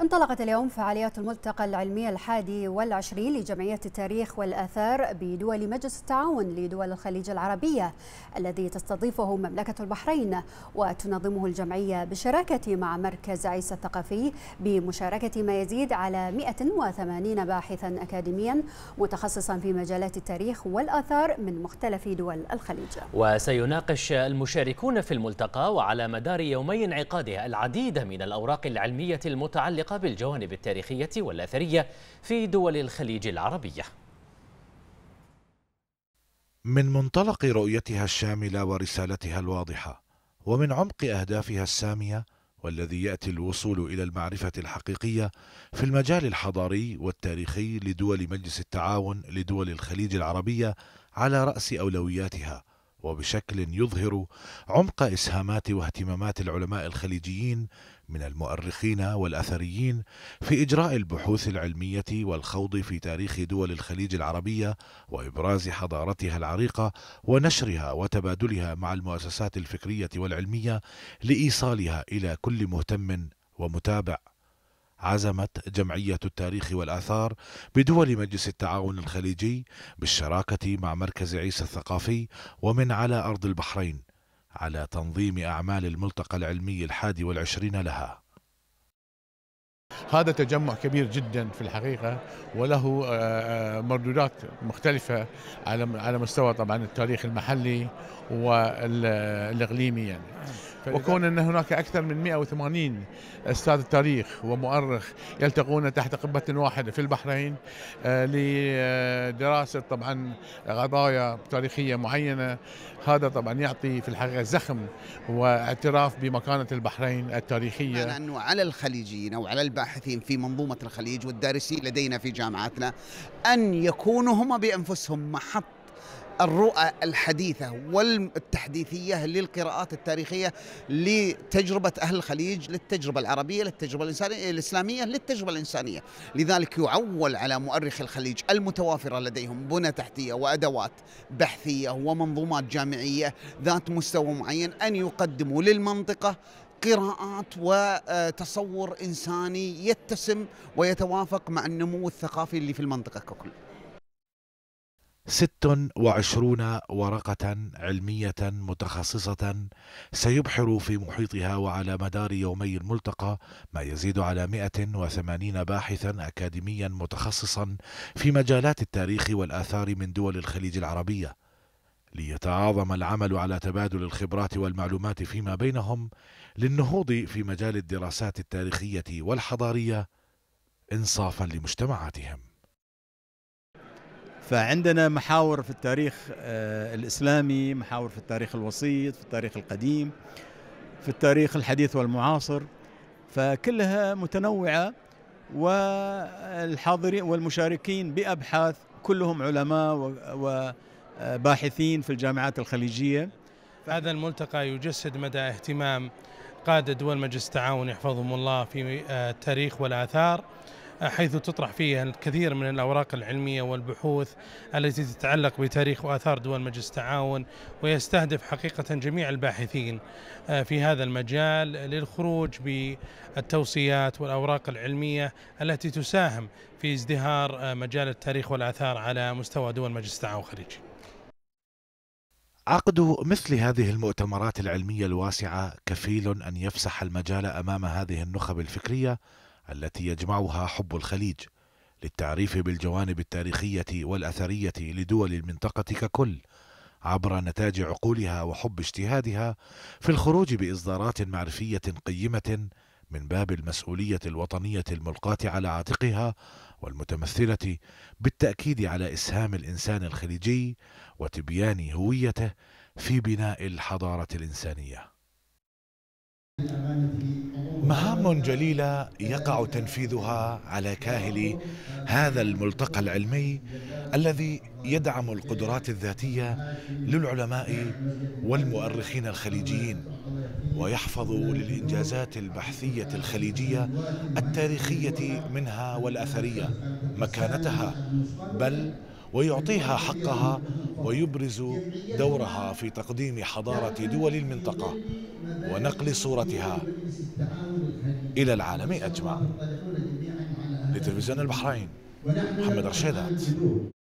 انطلقت اليوم فعاليات الملتقى العلمي الحادي والعشرين لجمعية التاريخ والآثار بدول مجلس التعاون لدول الخليج العربية الذي تستضيفه مملكة البحرين وتنظمه الجمعية بالشراكة مع مركز عيسى الثقافي بمشاركة ما يزيد على 180 باحثا أكاديميا متخصصا في مجالات التاريخ والآثار من مختلف دول الخليج وسيناقش المشاركون في الملتقى وعلى مدار يومي انعقادها العديد من الأوراق العلمية المتعلقة المتعلقة بالجوانب التاريخية والأثرية في دول الخليج العربية من منطلق رؤيتها الشاملة ورسالتها الواضحة ومن عمق أهدافها السامية والذي يأتي الوصول إلى المعرفة الحقيقية في المجال الحضاري والتاريخي لدول مجلس التعاون لدول الخليج العربية على رأس أولوياتها وبشكل يظهر عمق اسهامات واهتمامات العلماء الخليجيين من المؤرخين والاثريين في اجراء البحوث العلميه والخوض في تاريخ دول الخليج العربيه وابراز حضارتها العريقه ونشرها وتبادلها مع المؤسسات الفكريه والعلميه لايصالها الى كل مهتم ومتابع عزمت جمعية التاريخ والآثار بدول مجلس التعاون الخليجي بالشراكة مع مركز عيسى الثقافي ومن على أرض البحرين على تنظيم أعمال الملتقى العلمي الحادي والعشرين لها هذا تجمع كبير جدا في الحقيقة وله آه، آه، مردودات مختلفة على على مستوى طبعا التاريخ المحلي والإقليمي يعني وكون أن هناك أكثر من 180 أستاذ تاريخ ومؤرخ يلتقون تحت قبة واحدة في البحرين آه، لدراسة طبعا قضايا تاريخية معينة هذا طبعا يعطي في الحقيقة زخم واعتراف بمكانة البحرين التاريخية لانه أنه على الخليجيين أو على الباحثين في منظومة الخليج والدارسين لدينا في جامعاتنا أن يكونوا هم بأنفسهم محط الرؤى الحديثة والتحديثية للقراءات التاريخية لتجربة أهل الخليج للتجربة العربية للتجربة الإنسانية الإسلامية للتجربة الإنسانية لذلك يعول على مؤرخ الخليج المتوافرة لديهم بنى تحتية وأدوات بحثية ومنظومات جامعية ذات مستوى معين أن يقدموا للمنطقة قراءات وتصور إنساني يتسم ويتوافق مع النمو الثقافي اللي في المنطقة ككل 26 ورقة علمية متخصصة سيبحر في محيطها وعلى مدار يومي الملتقى ما يزيد على 180 باحثا أكاديميا متخصصا في مجالات التاريخ والآثار من دول الخليج العربية ليتعاظم العمل على تبادل الخبرات والمعلومات فيما بينهم للنهوض في مجال الدراسات التاريخية والحضارية إنصافا لمجتمعاتهم فعندنا محاور في التاريخ آه، الإسلامي محاور في التاريخ الوسيط في التاريخ القديم في التاريخ الحديث والمعاصر فكلها متنوعة والحاضرين والمشاركين بأبحاث كلهم علماء وباحثين في الجامعات الخليجية هذا الملتقى يجسد مدى اهتمام قادة دول مجلس التعاون يحفظهم الله في آه، التاريخ والآثار حيث تطرح فيه الكثير من الأوراق العلمية والبحوث التي تتعلق بتاريخ وآثار دول مجلس التعاون ويستهدف حقيقة جميع الباحثين آه، في هذا المجال للخروج بالتوصيات والأوراق العلمية التي تساهم في ازدهار آه، مجال التاريخ والآثار على مستوى دول مجلس التعاون الخليجي عقد مثل هذه المؤتمرات العلمية الواسعة كفيل أن يفسح المجال أمام هذه النخب الفكرية التي يجمعها حب الخليج للتعريف بالجوانب التاريخية والأثرية لدول المنطقة ككل عبر نتاج عقولها وحب اجتهادها في الخروج بإصدارات معرفية قيمة من باب المسؤولية الوطنية الملقاة على عاتقها والمتمثلة بالتأكيد على إسهام الإنسان الخليجي وتبيان هويته في بناء الحضارة الإنسانية مهام جليلة يقع تنفيذها على كاهل هذا الملتقى العلمي الذي يدعم القدرات الذاتية للعلماء والمؤرخين الخليجيين ويحفظ للإنجازات البحثية الخليجية التاريخية منها والأثرية مكانتها بل ويعطيها حقها ويبرز دورها في تقديم حضارة دول المنطقة ونقل صورتها إلى العالم أجمع لتلفزيون البحرين محمد رشيدات